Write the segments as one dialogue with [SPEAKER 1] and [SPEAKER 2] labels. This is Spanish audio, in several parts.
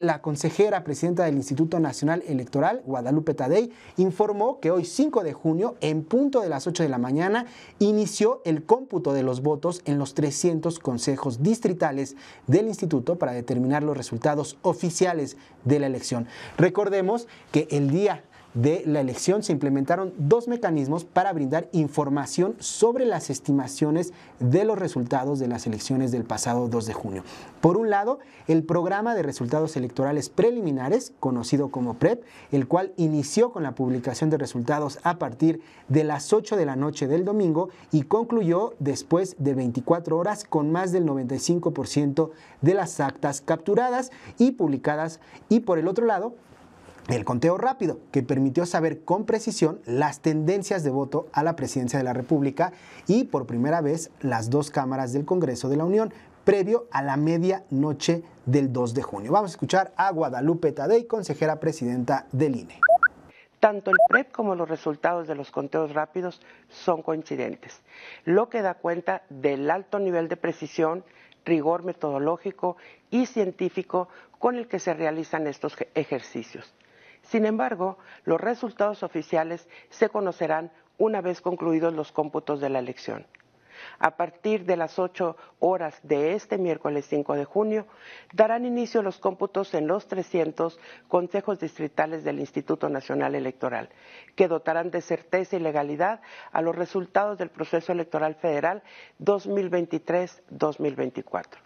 [SPEAKER 1] La consejera presidenta del Instituto Nacional Electoral, Guadalupe Tadei, informó que hoy 5 de junio, en punto de las 8 de la mañana, inició el cómputo de los votos en los 300 consejos distritales del instituto para determinar los resultados oficiales de la elección. Recordemos que el día de la elección se implementaron dos mecanismos para brindar información sobre las estimaciones de los resultados de las elecciones del pasado 2 de junio. Por un lado, el programa de resultados electorales preliminares, conocido como PREP, el cual inició con la publicación de resultados a partir de las 8 de la noche del domingo y concluyó después de 24 horas con más del 95% de las actas capturadas y publicadas. Y por el otro lado, el conteo rápido, que permitió saber con precisión las tendencias de voto a la presidencia de la República y por primera vez las dos cámaras del Congreso de la Unión, previo a la medianoche del 2 de junio. Vamos a escuchar a Guadalupe Tadei, consejera presidenta del INE.
[SPEAKER 2] Tanto el PREP como los resultados de los conteos rápidos son coincidentes, lo que da cuenta del alto nivel de precisión, rigor metodológico y científico con el que se realizan estos ejercicios. Sin embargo, los resultados oficiales se conocerán una vez concluidos los cómputos de la elección. A partir de las 8 horas de este miércoles 5 de junio, darán inicio los cómputos en los 300 consejos distritales del Instituto Nacional Electoral, que dotarán de certeza y legalidad a los resultados del proceso electoral federal 2023-2024.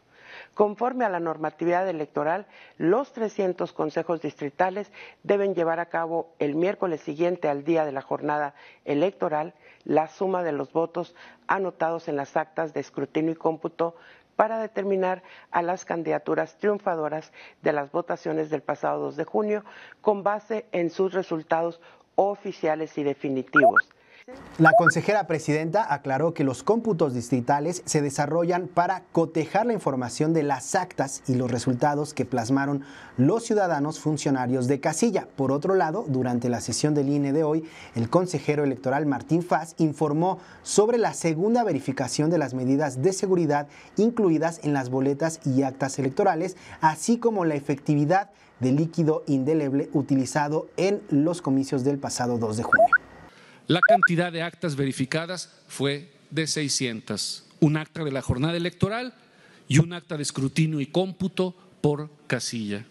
[SPEAKER 2] Conforme a la normatividad electoral, los 300 consejos distritales deben llevar a cabo el miércoles siguiente al día de la jornada electoral la suma de los votos anotados en las actas de escrutinio y cómputo para determinar a las candidaturas triunfadoras de las votaciones del pasado 2 de junio con base en sus resultados oficiales y definitivos.
[SPEAKER 1] La consejera presidenta aclaró que los cómputos distritales se desarrollan para cotejar la información de las actas y los resultados que plasmaron los ciudadanos funcionarios de casilla. Por otro lado, durante la sesión del INE de hoy, el consejero electoral Martín Faz informó sobre la segunda verificación de las medidas de seguridad incluidas en las boletas y actas electorales, así como la efectividad del líquido indeleble utilizado en los comicios del pasado 2 de junio.
[SPEAKER 3] La cantidad de actas verificadas fue de 600, un acta de la jornada electoral y un acta de escrutinio y cómputo por casilla.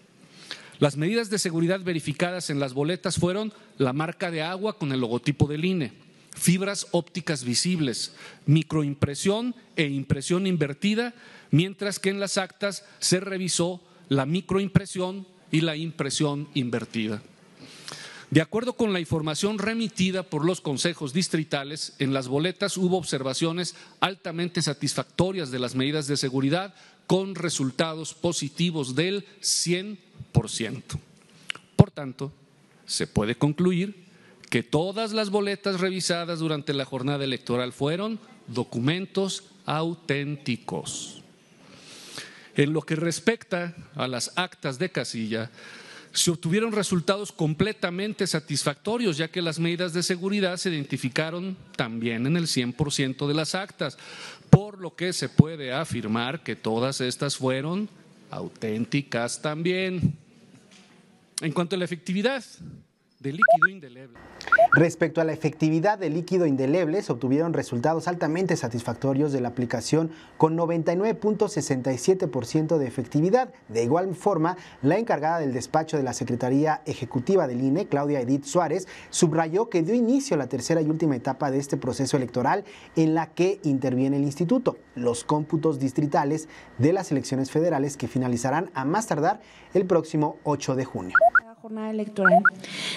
[SPEAKER 3] Las medidas de seguridad verificadas en las boletas fueron la marca de agua con el logotipo del INE, fibras ópticas visibles, microimpresión e impresión invertida, mientras que en las actas se revisó la microimpresión y la impresión invertida. De acuerdo con la información remitida por los consejos distritales, en las boletas hubo observaciones altamente satisfactorias de las medidas de seguridad con resultados positivos del 100%. Por tanto, se puede concluir que todas las boletas revisadas durante la jornada electoral fueron documentos auténticos. En lo que respecta a las actas de casilla, se obtuvieron resultados completamente satisfactorios, ya que las medidas de seguridad se identificaron también en el 100% de las actas, por lo que se puede afirmar que todas estas fueron auténticas también. En cuanto a la efectividad, líquido indeleble.
[SPEAKER 1] Respecto a la efectividad del líquido indeleble, se obtuvieron resultados altamente satisfactorios de la aplicación con 99.67% de efectividad. De igual forma, la encargada del despacho de la Secretaría Ejecutiva del INE, Claudia Edith Suárez, subrayó que dio inicio a la tercera y última etapa de este proceso electoral en la que interviene el instituto, los cómputos distritales de las elecciones federales que finalizarán a más tardar el próximo 8 de junio
[SPEAKER 4] jornada electoral.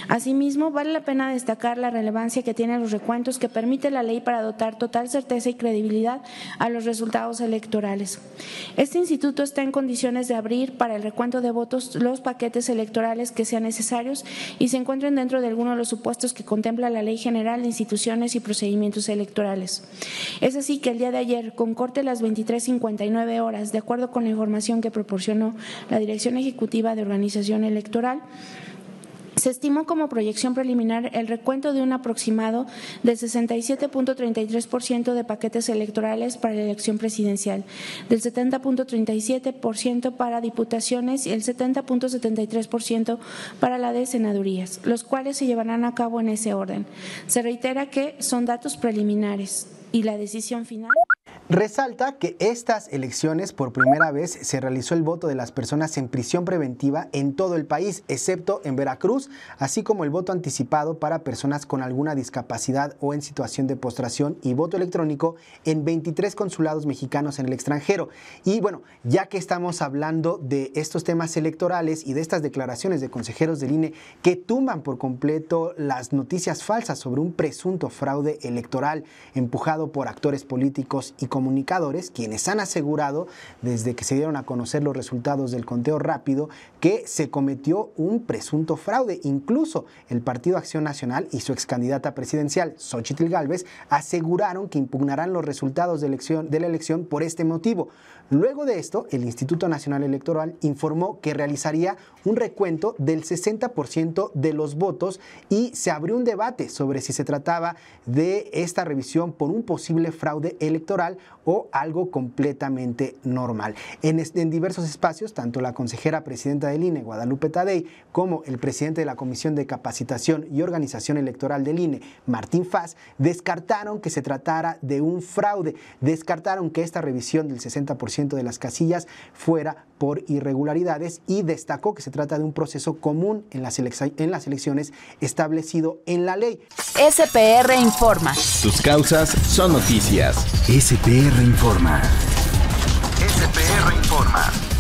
[SPEAKER 4] Asimismo, vale la pena destacar la relevancia que tienen los recuentos que permite la ley para dotar total certeza y credibilidad a los resultados electorales. Este instituto está en condiciones de abrir para el recuento de votos los paquetes electorales que sean necesarios y se encuentren dentro de alguno de los supuestos que contempla la Ley General de Instituciones y Procedimientos Electorales. Es así que el día de ayer, con corte a las 23.59 horas, de acuerdo con la información que proporcionó la Dirección Ejecutiva de Organización Electoral, se estimó como proyección preliminar el recuento de un aproximado del 67.33% de paquetes electorales para la elección presidencial, del 70.37% para diputaciones y el 70.73% para la de senadurías, los cuales se llevarán a cabo en ese orden. Se reitera que son datos preliminares y la decisión final. Resalta
[SPEAKER 1] que estas elecciones por primera vez se realizó el voto de las personas en prisión preventiva en todo el país, excepto en Veracruz, así como el voto anticipado para personas con alguna discapacidad o en situación de postración y voto electrónico en 23 consulados mexicanos en el extranjero. Y bueno, ya que estamos hablando de estos temas electorales y de estas declaraciones de consejeros del INE que tumban por completo las noticias falsas sobre un presunto fraude electoral empujado por actores políticos y comunicadores, quienes han asegurado desde que se dieron a conocer los resultados del conteo rápido que se cometió un presunto fraude. Incluso el Partido Acción Nacional y su ex candidata presidencial, Xochitl Galvez, aseguraron que impugnarán los resultados de, de la elección por este motivo. Luego de esto, el Instituto Nacional Electoral informó que realizaría un recuento del 60% de los votos y se abrió un debate sobre si se trataba de esta revisión por un posible fraude electoral o algo completamente normal. En, diversos espacios, tanto la consejera presidenta del INE, Guadalupe Tadei, como el presidente de la Comisión de Capacitación y Organización Electoral del INE, Martín Faz, descartaron que se tratara de un fraude, descartaron que esta revisión del 60% de las casillas fuera por irregularidades y destacó que se trata de un proceso común en las, elecciones establecido en la ley.
[SPEAKER 4] SPR informa.
[SPEAKER 1] Sus causas son noticias. SPR SPR Informa.
[SPEAKER 3] SPR Informa.